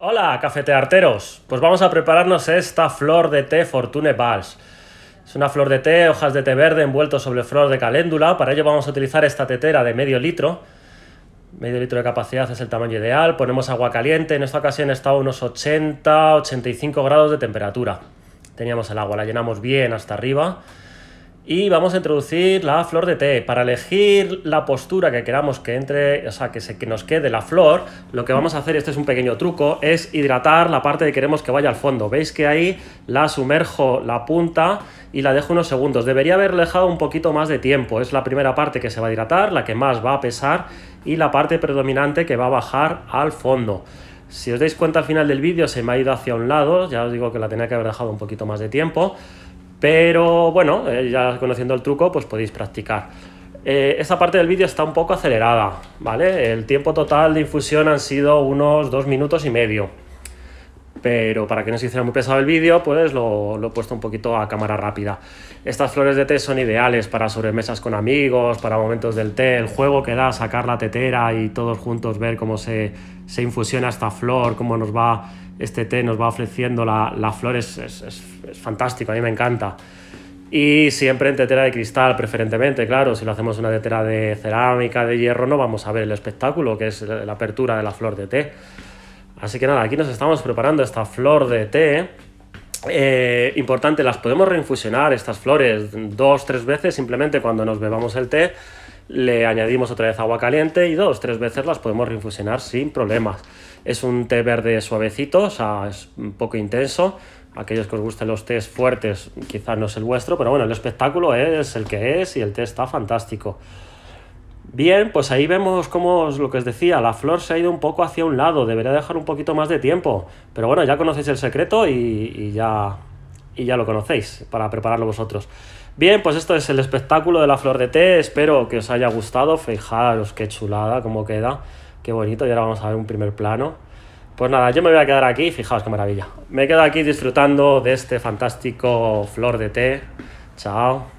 Hola, cafetearteros. Pues vamos a prepararnos esta flor de té Fortune Vals. Es una flor de té, hojas de té verde envuelto sobre flor de caléndula. Para ello vamos a utilizar esta tetera de medio litro. Medio litro de capacidad es el tamaño ideal. Ponemos agua caliente. En esta ocasión está a unos 80-85 grados de temperatura. Teníamos el agua, la llenamos bien hasta arriba y vamos a introducir la flor de té. Para elegir la postura que queramos que entre, o sea, que, se, que nos quede la flor, lo que vamos a hacer, este es un pequeño truco, es hidratar la parte que queremos que vaya al fondo. Veis que ahí la sumerjo la punta y la dejo unos segundos. Debería haber dejado un poquito más de tiempo. Es la primera parte que se va a hidratar, la que más va a pesar y la parte predominante que va a bajar al fondo. Si os dais cuenta al final del vídeo se me ha ido hacia un lado, ya os digo que la tenía que haber dejado un poquito más de tiempo, pero bueno, eh, ya conociendo el truco, pues podéis practicar. Eh, esta parte del vídeo está un poco acelerada, ¿vale? El tiempo total de infusión han sido unos dos minutos y medio pero para que no se hiciera muy pesado el vídeo, pues lo, he puesto un poquito a cámara rápida. Estas flores de té son ideales para sobremesas con amigos, para momentos del té, el juego que da sacar la tetera y todos juntos ver cómo se, infusiona esta flor, cómo nos va este té, nos va ofreciendo la, flor, es, es fantástico, a mí me encanta. Y siempre en tetera de cristal, preferentemente, claro, si lo hacemos una tetera de cerámica, de hierro, no vamos a ver el espectáculo, que es la apertura de la flor de té. Así que nada, aquí nos estamos preparando esta flor de té. Eh, importante, las podemos reinfusionar estas flores dos, tres veces, simplemente cuando nos bebamos el té le añadimos otra vez agua caliente y dos, tres veces las podemos reinfusionar sin problemas. Es un té verde suavecito, o sea, es un poco intenso. Aquellos que os gusten los tés fuertes, quizás no es el vuestro, pero bueno, el espectáculo es el que es y el té está fantástico. Bien, pues ahí vemos cómo lo que os decía, la flor se ha ido un poco hacia un lado, debería dejar un poquito más de tiempo. Pero bueno, ya conocéis el secreto y, ya, y ya lo conocéis para prepararlo vosotros. Bien, pues esto es el espectáculo de la flor de té, espero que os haya gustado, fijaros qué chulada, cómo queda, qué bonito, y ahora vamos a ver un primer plano. Pues nada, yo me voy a quedar aquí, fijaos qué maravilla. Me quedo aquí disfrutando de este fantástico flor de té. Chao.